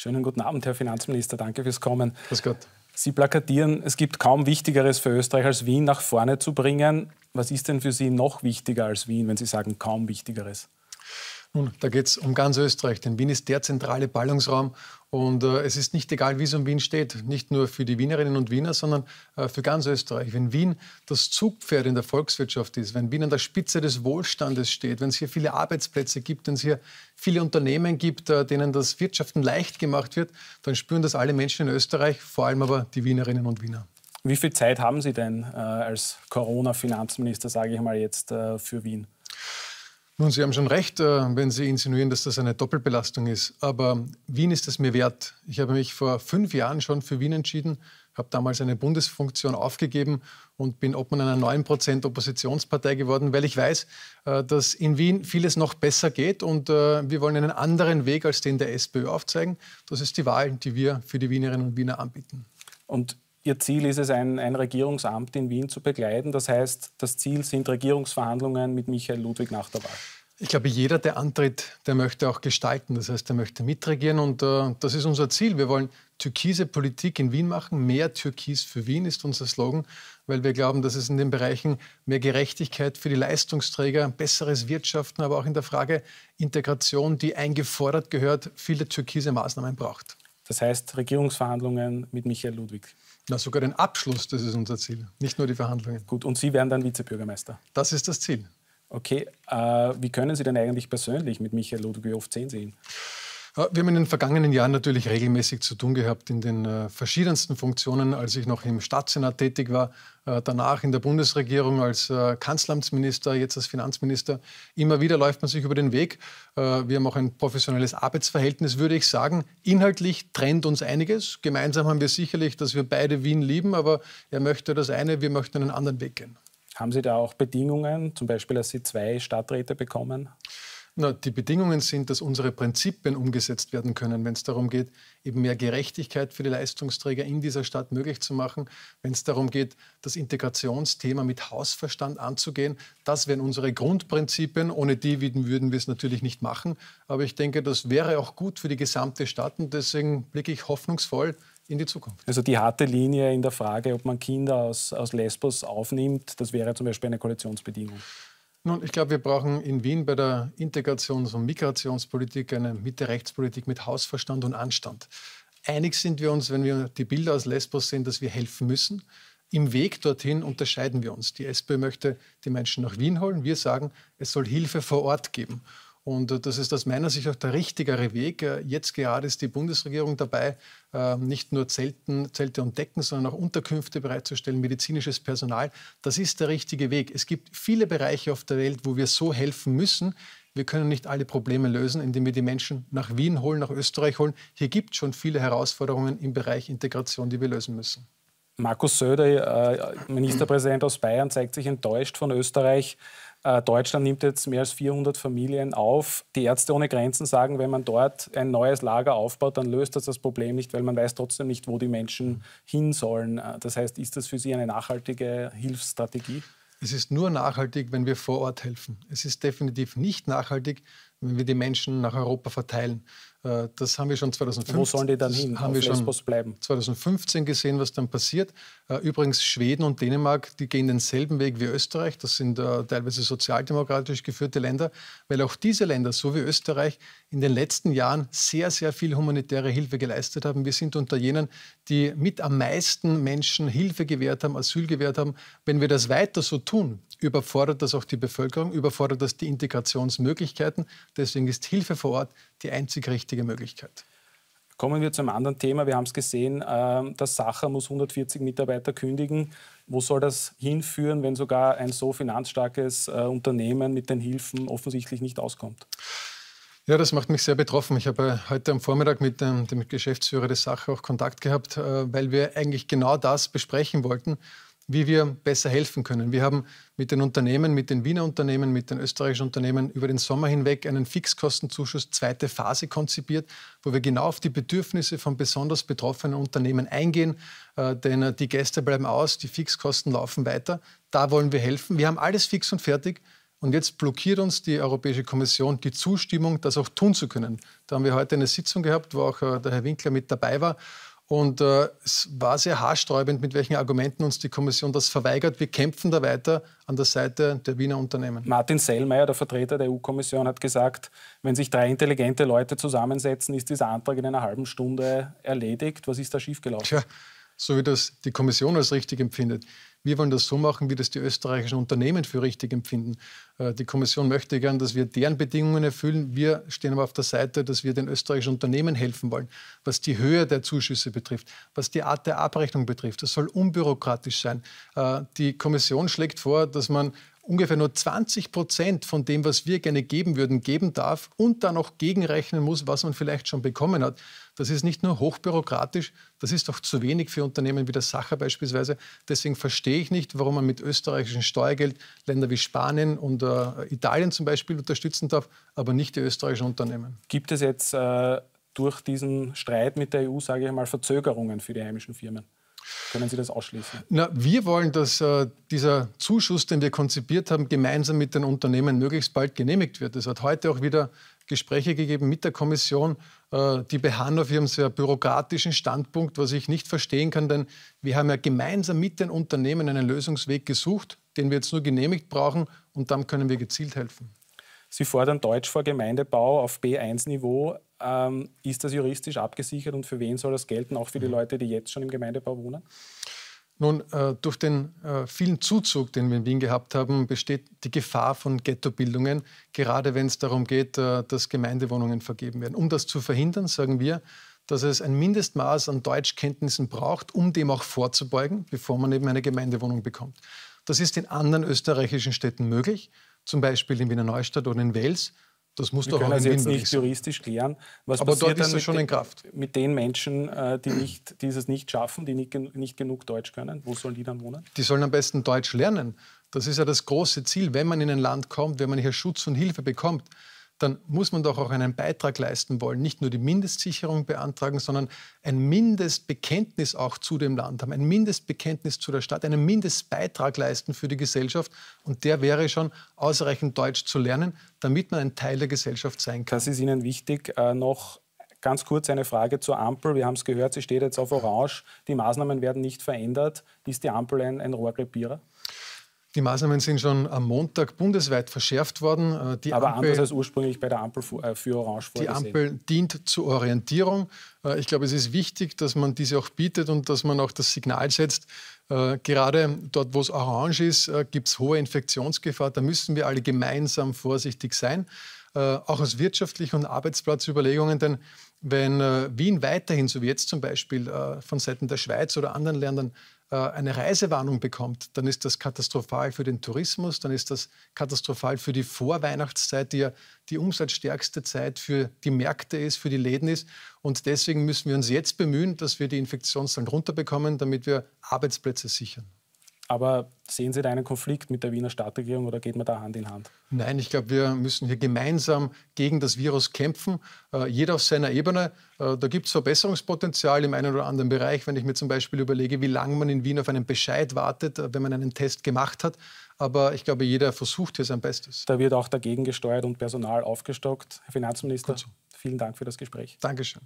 Schönen guten Abend, Herr Finanzminister. Danke fürs Kommen. Grüß Gott. Sie plakatieren, es gibt kaum Wichtigeres für Österreich, als Wien nach vorne zu bringen. Was ist denn für Sie noch wichtiger als Wien, wenn Sie sagen, kaum Wichtigeres? Nun, da geht es um ganz Österreich, denn Wien ist der zentrale Ballungsraum und äh, es ist nicht egal, wie es um Wien steht, nicht nur für die Wienerinnen und Wiener, sondern äh, für ganz Österreich. Wenn Wien das Zugpferd in der Volkswirtschaft ist, wenn Wien an der Spitze des Wohlstandes steht, wenn es hier viele Arbeitsplätze gibt, wenn es hier viele Unternehmen gibt, äh, denen das Wirtschaften leicht gemacht wird, dann spüren das alle Menschen in Österreich, vor allem aber die Wienerinnen und Wiener. Wie viel Zeit haben Sie denn äh, als Corona-Finanzminister, sage ich mal jetzt, äh, für Wien? Nun, Sie haben schon recht, äh, wenn Sie insinuieren, dass das eine Doppelbelastung ist. Aber Wien ist es mir wert. Ich habe mich vor fünf Jahren schon für Wien entschieden, habe damals eine Bundesfunktion aufgegeben und bin Obmann einer 9% Oppositionspartei geworden, weil ich weiß, äh, dass in Wien vieles noch besser geht und äh, wir wollen einen anderen Weg als den der SPÖ aufzeigen. Das ist die Wahl, die wir für die Wienerinnen und Wiener anbieten. Und Ihr Ziel ist es, ein, ein, Regierungsamt in Wien zu begleiten. Das heißt, das Ziel sind Regierungsverhandlungen mit Michael Ludwig nach der Wahl. Ich glaube, jeder, der antritt, der möchte auch gestalten. Das heißt, der möchte mitregieren und äh, das ist unser Ziel. Wir wollen türkise Politik in Wien machen. Mehr Türkis für Wien ist unser Slogan, weil wir glauben, dass es in den Bereichen mehr Gerechtigkeit für die Leistungsträger, besseres Wirtschaften, aber auch in der Frage Integration, die eingefordert gehört, viele türkise Maßnahmen braucht. Das heißt, Regierungsverhandlungen mit Michael Ludwig. Na, sogar den Abschluss, das ist unser Ziel, nicht nur die Verhandlungen. Gut, und Sie werden dann Vizebürgermeister? Das ist das Ziel. Okay, äh, wie können Sie denn eigentlich persönlich mit Michael Ludwig sehen? Wir haben in den vergangenen Jahren natürlich regelmäßig zu tun gehabt in den äh, verschiedensten Funktionen, als ich noch im Staatssenat tätig war, äh, danach in der Bundesregierung als äh, Kanzleramtsminister, jetzt als Finanzminister. Immer wieder läuft man sich über den Weg. Wir haben auch ein professionelles Arbeitsverhältnis, würde ich sagen. Inhaltlich trennt uns einiges. Gemeinsam haben wir sicherlich, dass wir beide Wien lieben, aber er möchte das eine, wir möchten einen anderen Weg gehen. Haben Sie da auch Bedingungen, zum Beispiel, dass Sie zwei Stadträte bekommen? Na, die Bedingungen sind, dass unsere Prinzipien umgesetzt werden können, wenn es darum geht, eben mehr Gerechtigkeit für die Leistungsträger in dieser Stadt möglich zu machen, wenn es darum geht, das Integrationsthema mit Hausverstand anzugehen. Das wären unsere Grundprinzipien. Ohne die würden wir es natürlich nicht machen. Aber ich denke, das wäre auch gut für die gesamte Stadt und deswegen blicke ich hoffnungsvoll in die Zukunft. Also die harte Linie in der Frage, ob man Kinder aus, aus Lesbos aufnimmt, das wäre zum Beispiel eine Koalitionsbedingung. Nun, ich glaube, wir brauchen in Wien bei der Integrations- und Migrationspolitik eine Mitte-Rechtspolitik mit Hausverstand und Anstand. Einig sind wir uns, wenn wir die Bilder aus Lesbos sehen, dass wir helfen müssen. Im Weg dorthin unterscheiden wir uns. Die SPÖ möchte die Menschen nach Wien holen. Wir sagen, es soll Hilfe vor Ort geben. Und äh, das ist aus meiner Sicht auch der richtigere Weg. Äh, jetzt gerade ist die Bundesregierung dabei, ähm, nicht nur Zelten, Zelte und Decken, sondern auch Unterkünfte bereitzustellen, medizinisches Personal. Das ist der richtige Weg. Es gibt viele Bereiche auf der Welt, wo wir so helfen müssen. Wir können nicht alle Probleme lösen, indem wir die Menschen nach Wien holen, nach Österreich holen. Hier gibt es schon viele Herausforderungen im Bereich Integration, die wir lösen müssen. Markus Söder, äh, Ministerpräsident aus Bayern, zeigt sich enttäuscht von Österreich. Äh, Deutschland nimmt jetzt mehr als 400 Familien auf. Die Ärzte ohne Grenzen sagen, wenn man dort ein neues Lager aufbaut, dann löst das das Problem nicht, weil man weiß trotzdem nicht, wo die Menschen hin sollen. Äh, das heißt, ist das für Sie eine nachhaltige Hilfsstrategie? Es ist nur nachhaltig, wenn wir vor Ort helfen. Es ist definitiv nicht nachhaltig, wenn wir die Menschen nach Europa verteilen. Äh, das haben wir schon 2015. Wo sollen die dann hin? Haben wir schon bleiben? 2015 gesehen, was dann passiert. Äh, übrigens Schweden und Dänemark, die gehen denselben Weg wie Österreich. Das sind äh, teilweise sozialdemokratisch geführte Länder, weil auch diese Länder, so wie Österreich, in den letzten Jahren sehr, sehr viel humanitäre Hilfe geleistet haben. Wir sind unter jenen, die mit am meisten Menschen Hilfe gewährt haben, Asyl gewährt haben. Wenn wir das weiter so tun, überfordert das auch die Bevölkerung, überfordert das die Integrationsmöglichkeiten. Deswegen ist Hilfe vor Ort die einzig richtige Möglichkeit. Kommen wir zu einem anderen Thema. Wir haben es gesehen, äh, Sacher muss 140 Mitarbeiter kündigen. Wo soll das hinführen, wenn sogar ein so finanzstarkes äh, Unternehmen mit den Hilfen offensichtlich nicht auskommt? Ja, das macht mich sehr betroffen. Ich habe äh, heute am Vormittag mit dem, dem Geschäftsführer des Sacher auch Kontakt gehabt, äh, weil wir eigentlich genau das besprechen wollten wie wir besser helfen können. Wir haben mit den Unternehmen, mit den Wiener Unternehmen, mit den österreichischen Unternehmen über den Sommer hinweg einen Fixkostenzuschuss zweite Phase konzipiert, wo wir genau auf die Bedürfnisse von besonders betroffenen Unternehmen eingehen, äh, denn äh, die Gäste bleiben aus, die Fixkosten laufen weiter. Da wollen wir helfen. Wir haben alles fix und fertig. Und jetzt blockiert uns die Europäische Kommission die Zustimmung, das auch tun zu können. Da haben wir heute eine Sitzung gehabt, wo auch äh, der Herr Winkler mit dabei war. Und äh, es war sehr haarsträubend, mit welchen Argumenten uns die Kommission das verweigert. Wir kämpfen da weiter an der Seite der Wiener Unternehmen. Martin Sellmeier, der Vertreter der EU-Kommission, hat gesagt, wenn sich drei intelligente Leute zusammensetzen, ist dieser Antrag in einer halben Stunde erledigt. Was ist da schiefgelaufen? Tja, so wie das die Kommission als richtig empfindet. Wir wollen das so machen, wie das die österreichischen Unternehmen für richtig empfinden. Äh, die Kommission möchte gern, dass wir deren Bedingungen erfüllen. Wir stehen aber auf der Seite, dass wir den österreichischen Unternehmen helfen wollen, was die Höhe der Zuschüsse betrifft, was die Art der Abrechnung betrifft. Das soll unbürokratisch sein. Äh, die Kommission schlägt vor, dass man ungefähr nur 20 Prozent von dem, was wir gerne geben würden, geben darf und dann auch gegenrechnen muss, was man vielleicht schon bekommen hat. Das ist nicht nur hochbürokratisch, das ist doch zu wenig für Unternehmen wie das Sacher beispielsweise. Deswegen verstehe ich nicht, warum man mit österreichischem Steuergeld Länder wie Spanien und äh, Italien zum Beispiel unterstützen darf, aber nicht die österreichischen Unternehmen. Gibt es jetzt äh, durch diesen Streit mit der EU, sage ich mal, Verzögerungen für die heimischen Firmen? Können Sie das ausschließen? Na, wir wollen, dass äh, dieser Zuschuss, den wir konzipiert haben, gemeinsam mit den Unternehmen möglichst bald genehmigt wird. Es hat heute auch wieder Gespräche gegeben mit der Kommission. Äh, die beharren auf ihrem sehr bürokratischen Standpunkt, was ich nicht verstehen kann, denn wir haben ja gemeinsam mit den Unternehmen einen Lösungsweg gesucht, den wir jetzt nur genehmigt brauchen und dann können wir gezielt helfen. Sie fordern Deutsch vor Gemeindebau auf B1-Niveau ähm, ist das juristisch abgesichert und für wen soll das gelten? Auch für die mhm. Leute, die jetzt schon im Gemeindebau wohnen? Nun, äh, durch den äh, vielen Zuzug, den wir in Wien gehabt haben, besteht die Gefahr von Ghettobildungen, gerade wenn es darum geht, äh, dass Gemeindewohnungen vergeben werden. Um das zu verhindern, sagen wir, dass es ein Mindestmaß an Deutschkenntnissen braucht, um dem auch vorzubeugen, bevor man eben eine Gemeindewohnung bekommt. Das ist in anderen österreichischen Städten möglich, zum Beispiel in Wiener Neustadt oder in Wels. Das muss doch können also das jetzt nicht juristisch klären. Was Aber passiert dort ist dann schon in Kraft. Mit den Menschen, äh, die, nicht, die es nicht schaffen, die nicht, nicht genug Deutsch können, wo sollen die dann wohnen? Die sollen am besten Deutsch lernen. Das ist ja das große Ziel, wenn man in ein Land kommt, wenn man hier Schutz und Hilfe bekommt dann muss man doch auch einen Beitrag leisten wollen. Nicht nur die Mindestsicherung beantragen, sondern ein Mindestbekenntnis auch zu dem Land haben, ein Mindestbekenntnis zu der Stadt, einen Mindestbeitrag leisten für die Gesellschaft. Und der wäre schon ausreichend Deutsch zu lernen, damit man ein Teil der Gesellschaft sein kann. Das ist Ihnen wichtig. Äh, noch ganz kurz eine Frage zur Ampel. Wir haben es gehört, sie steht jetzt auf Orange. Die Maßnahmen werden nicht verändert. Ist die Ampel ein, ein Rohrkrepierer? Die Maßnahmen sind schon am Montag bundesweit verschärft worden. Äh, die Aber Ampel, anders als ursprünglich bei der Ampel äh, für Orange vorgesehen. Die Ampel dient zur Orientierung. Äh, ich glaube, es ist wichtig, dass man diese auch bietet und dass man auch das Signal setzt, gerade dort, wo es orange ist, gibt es hohe Infektionsgefahr. Da müssen wir alle gemeinsam vorsichtig sein. Auch aus wirtschaftlichen und Arbeitsplatzüberlegungen, denn wenn Wien weiterhin, so wie jetzt zum Beispiel von Seiten der Schweiz oder anderen Ländern, äh, eine Reisewarnung bekommt, dann ist das katastrophal für den Tourismus, dann ist das katastrophal für die Vorweihnachtszeit, die ja die umsatzstärkste Zeit für die Märkte ist, für die Läden ist. Und deswegen müssen wir uns jetzt bemühen, dass wir die Infektionszahlen runterbekommen, damit wir Arbeitsplätze sichern. Aber sehen Sie da einen Konflikt mit der Wiener Stadtregierung oder geht man da Hand in Hand? Nein, ich glaube, wir müssen hier gemeinsam gegen das Virus kämpfen, äh, jeder auf seiner Ebene. Äh, da gibt es Verbesserungspotenzial im einen oder anderen Bereich, wenn ich mir zum Beispiel überlege, wie lange man in Wien auf einen Bescheid wartet, äh, wenn man einen Test gemacht hat. Aber ich glaube, jeder versucht hier sein Bestes. Da wird auch dagegen gesteuert und Personal aufgestockt. Herr Finanzminister, vielen Dank für das Gespräch. Dankeschön.